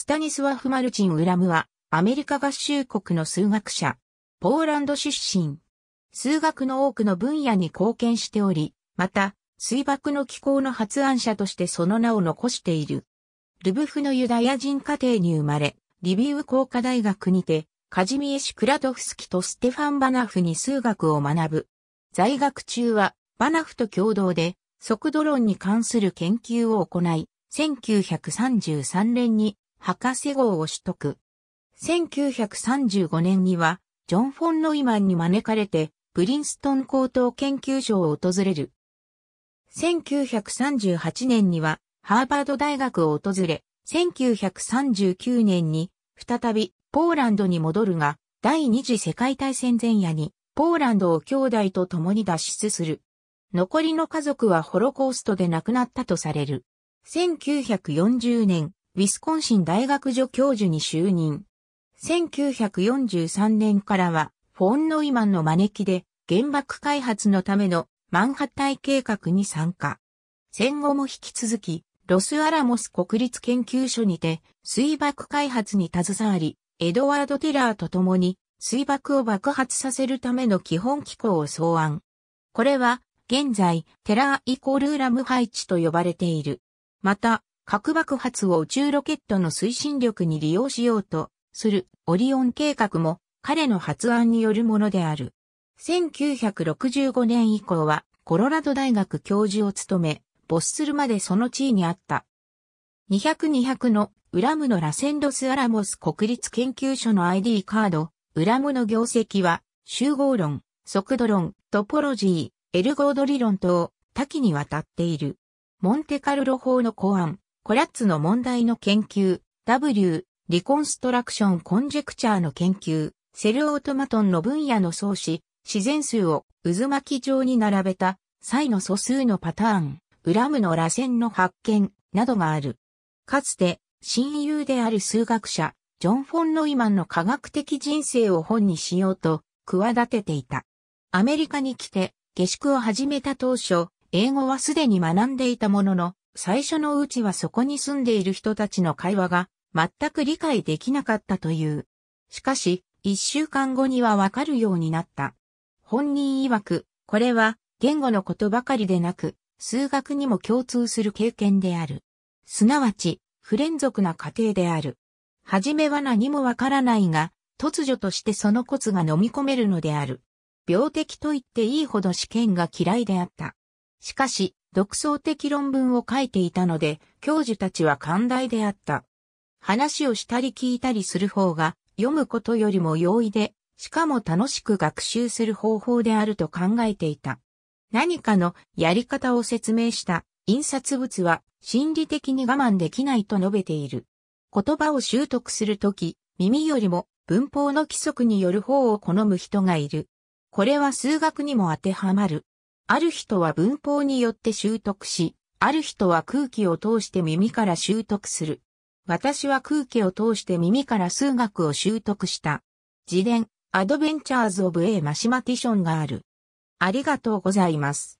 スタニスワフ・マルチン・ウラムは、アメリカ合衆国の数学者、ポーランド出身。数学の多くの分野に貢献しており、また、水爆の機構の発案者としてその名を残している。ルブフのユダヤ人家庭に生まれ、リビウ工科大学にて、カジミエ・シクラドフスキとステファン・バナフに数学を学ぶ。在学中は、バナフと共同で、速度論に関する研究を行い、1933年に博士号を取得。1935年には、ジョン・フォン・ノイマンに招かれて、プリンストン高等研究所を訪れる。1938年には、ハーバード大学を訪れ、1939年に、再び、ポーランドに戻るが、第二次世界大戦前夜に、ポーランドを兄弟と共に脱出する。残りの家族はホロコーストで亡くなったとされる。1940年、ウィスコンシン大学助教授に就任。1943年からは、フォン・ノイマンの招きで、原爆開発のためのマンハッタイ計画に参加。戦後も引き続き、ロスアラモス国立研究所にて、水爆開発に携わり、エドワード・テラーと共に、水爆を爆発させるための基本機構を草案。これは、現在、テラーイコールラム配置と呼ばれている。また、核爆発を宇宙ロケットの推進力に利用しようとするオリオン計画も彼の発案によるものである。1965年以降はコロラド大学教授を務め、没するまでその地位にあった。200-200のウラムのラセンドス・アラモス国立研究所の ID カード、ウラムの業績は集合論、速度論、トポロジー、エルゴード理論等多岐にわたっている。モンテカルロ法の考案、コラッツの問題の研究、W、リコンストラクションコンジェクチャーの研究、セルオートマトンの分野の創始、自然数を渦巻き状に並べた、際の素数のパターン、ウラムの螺旋の発見、などがある。かつて、親友である数学者、ジョン・フォン・ノイマンの科学的人生を本にしようと、企てていた。アメリカに来て、下宿を始めた当初、英語はすでに学んでいたものの、最初のうちはそこに住んでいる人たちの会話が全く理解できなかったという。しかし、一週間後にはわかるようになった。本人曰く、これは言語のことばかりでなく、数学にも共通する経験である。すなわち、不連続な過程である。はじめは何もわからないが、突如としてそのコツが飲み込めるのである。病的と言っていいほど試験が嫌いであった。しかし、独創的論文を書いていたので、教授たちは寛大であった。話をしたり聞いたりする方が、読むことよりも容易で、しかも楽しく学習する方法であると考えていた。何かのやり方を説明した印刷物は心理的に我慢できないと述べている。言葉を習得するとき、耳よりも文法の規則による方を好む人がいる。これは数学にも当てはまる。ある人は文法によって習得し、ある人は空気を通して耳から習得する。私は空気を通して耳から数学を習得した。自伝、アドベンチャーズ・オブ・エー・マシマティションがある。ありがとうございます。